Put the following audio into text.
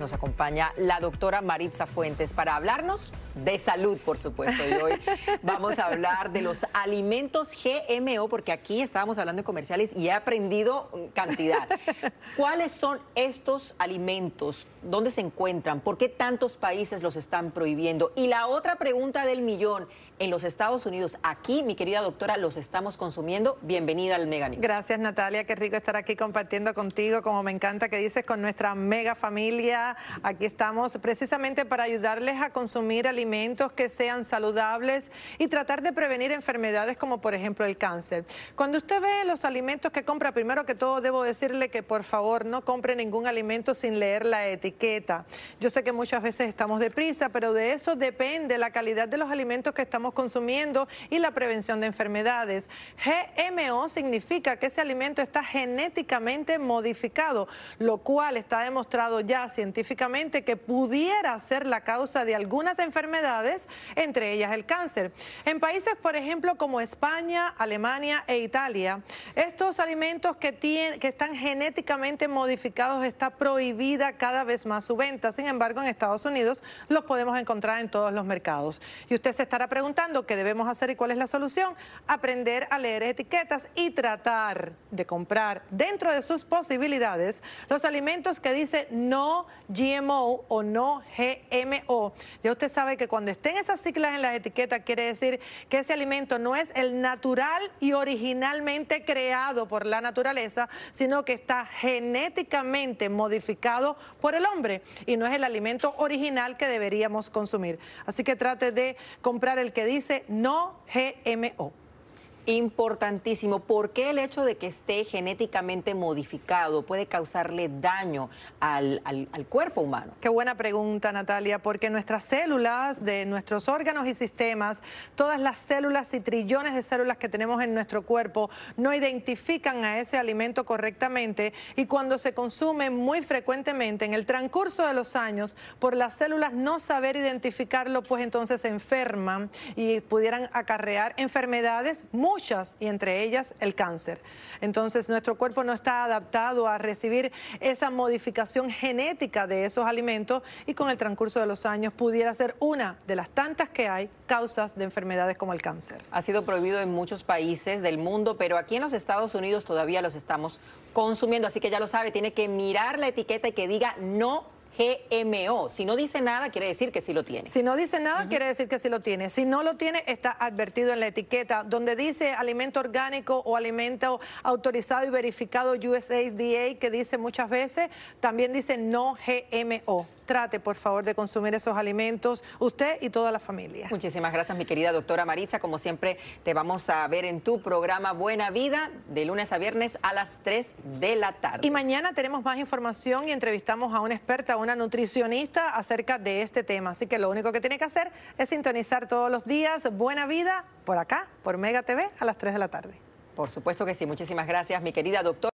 nos acompaña la doctora Maritza Fuentes para hablarnos de salud, por supuesto. Y hoy vamos a hablar de los alimentos GMO, porque aquí estábamos hablando de comerciales y he aprendido cantidad. ¿Cuáles son estos alimentos? ¿Dónde se encuentran? ¿Por qué tantos países los están prohibiendo? Y la otra pregunta del millón, en los Estados Unidos. Aquí, mi querida doctora, los estamos consumiendo. Bienvenida al Mega Gracias, Natalia. Qué rico estar aquí compartiendo contigo, como me encanta que dices, con nuestra mega familia. Aquí estamos precisamente para ayudarles a consumir alimentos que sean saludables y tratar de prevenir enfermedades como, por ejemplo, el cáncer. Cuando usted ve los alimentos que compra, primero que todo, debo decirle que, por favor, no compre ningún alimento sin leer la etiqueta. Yo sé que muchas veces estamos deprisa, pero de eso depende la calidad de los alimentos que estamos consumiendo y la prevención de enfermedades. GMO significa que ese alimento está genéticamente modificado, lo cual está demostrado ya científicamente que pudiera ser la causa de algunas enfermedades, entre ellas el cáncer. En países, por ejemplo, como España, Alemania e Italia, estos alimentos que, que están genéticamente modificados está prohibida cada vez más su venta. Sin embargo, en Estados Unidos los podemos encontrar en todos los mercados. Y usted se estará preguntando, que qué debemos hacer y cuál es la solución, aprender a leer etiquetas y tratar de comprar dentro de sus posibilidades los alimentos que dice no GMO o no GMO. Ya usted sabe que cuando estén esas siglas en las etiquetas quiere decir que ese alimento no es el natural y originalmente creado por la naturaleza, sino que está genéticamente modificado por el hombre y no es el alimento original que deberíamos consumir. Así que trate de comprar el que dice no GMO. Importantísimo. ¿Por qué el hecho de que esté genéticamente modificado puede causarle daño al, al, al, cuerpo humano? Qué buena pregunta, Natalia, porque nuestras células, de nuestros órganos y sistemas, todas las células y trillones de células que tenemos en nuestro cuerpo no identifican a ese alimento correctamente y cuando se consume muy frecuentemente en el transcurso de los años, por las células no saber identificarlo, pues entonces se enferman y pudieran acarrear enfermedades muy muchas y entre ellas el cáncer. Entonces nuestro cuerpo no está adaptado a recibir esa modificación genética de esos alimentos y con el transcurso de los años pudiera ser una de las tantas que hay causas de enfermedades como el cáncer. Ha sido prohibido en muchos países del mundo, pero aquí en los Estados Unidos todavía los estamos consumiendo, así que ya lo sabe, tiene que mirar la etiqueta y que diga no GMO. Si no dice nada, quiere decir que sí lo tiene. Si no dice nada, quiere decir que sí lo tiene. Si no lo tiene, está advertido en la etiqueta, donde dice alimento orgánico o alimento autorizado y verificado USDA que dice muchas veces, también dice no GMO trate por favor de consumir esos alimentos, usted y toda la familia. Muchísimas gracias, mi querida doctora Maritza. Como siempre, te vamos a ver en tu programa Buena Vida de lunes a viernes a las 3 de la tarde. Y mañana tenemos más información y entrevistamos a una experta, a una nutricionista acerca de este tema. Así que lo único que tiene que hacer es sintonizar todos los días Buena Vida por acá, por Mega TV, a las 3 de la tarde. Por supuesto que sí. Muchísimas gracias, mi querida doctora.